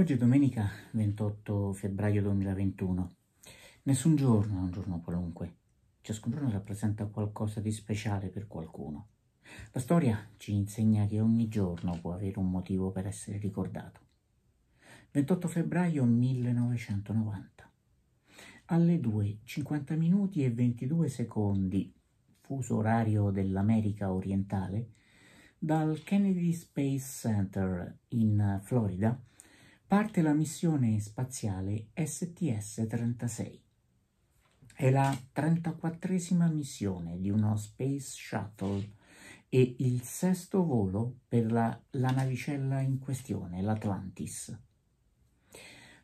Oggi è domenica 28 febbraio 2021. Nessun giorno è un giorno qualunque. Ciascun giorno rappresenta qualcosa di speciale per qualcuno. La storia ci insegna che ogni giorno può avere un motivo per essere ricordato. 28 febbraio 1990. Alle 2.50 minuti e 22 secondi, fuso orario dell'America orientale, dal Kennedy Space Center in Florida, parte la missione spaziale STS-36. È la 34esima missione di uno Space Shuttle e il sesto volo per la, la navicella in questione, l'Atlantis.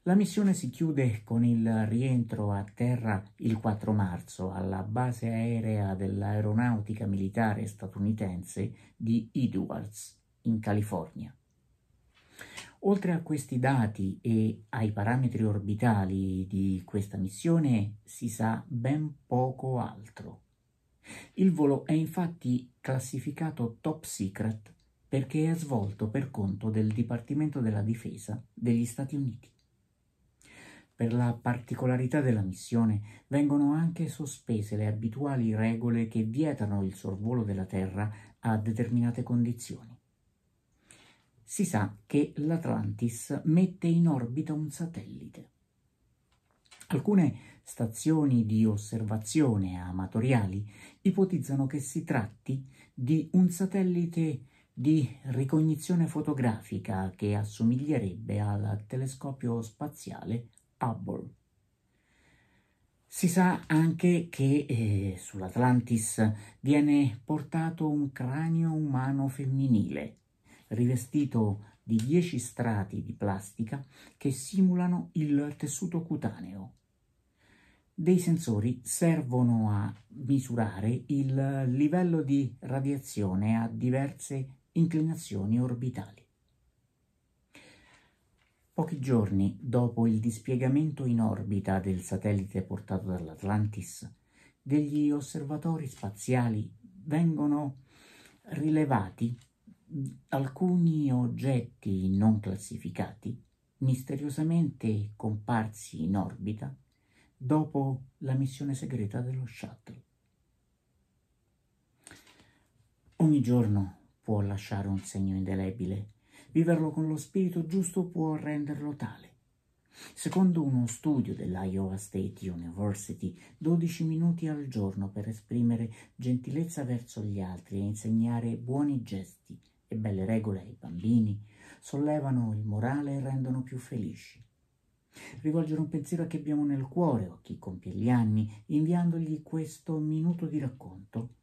La missione si chiude con il rientro a terra il 4 marzo alla base aerea dell'aeronautica militare statunitense di Edwards, in California. Oltre a questi dati e ai parametri orbitali di questa missione si sa ben poco altro. Il volo è infatti classificato top secret perché è svolto per conto del Dipartimento della Difesa degli Stati Uniti. Per la particolarità della missione vengono anche sospese le abituali regole che vietano il sorvolo della Terra a determinate condizioni si sa che l'Atlantis mette in orbita un satellite. Alcune stazioni di osservazione amatoriali ipotizzano che si tratti di un satellite di ricognizione fotografica che assomiglierebbe al telescopio spaziale Hubble. Si sa anche che eh, sull'Atlantis viene portato un cranio umano femminile, rivestito di 10 strati di plastica che simulano il tessuto cutaneo. Dei sensori servono a misurare il livello di radiazione a diverse inclinazioni orbitali. Pochi giorni dopo il dispiegamento in orbita del satellite portato dall'Atlantis, degli osservatori spaziali vengono rilevati alcuni oggetti non classificati, misteriosamente comparsi in orbita dopo la missione segreta dello shuttle. Ogni giorno può lasciare un segno indelebile, viverlo con lo spirito giusto può renderlo tale. Secondo uno studio dell'Iowa State University, 12 minuti al giorno per esprimere gentilezza verso gli altri e insegnare buoni gesti e belle regole ai bambini sollevano il morale e rendono più felici. Rivolgere un pensiero a chi abbiamo nel cuore o a chi compie gli anni, inviandogli questo minuto di racconto,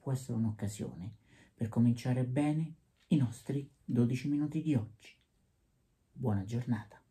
può essere un'occasione per cominciare bene i nostri 12 minuti di oggi. Buona giornata.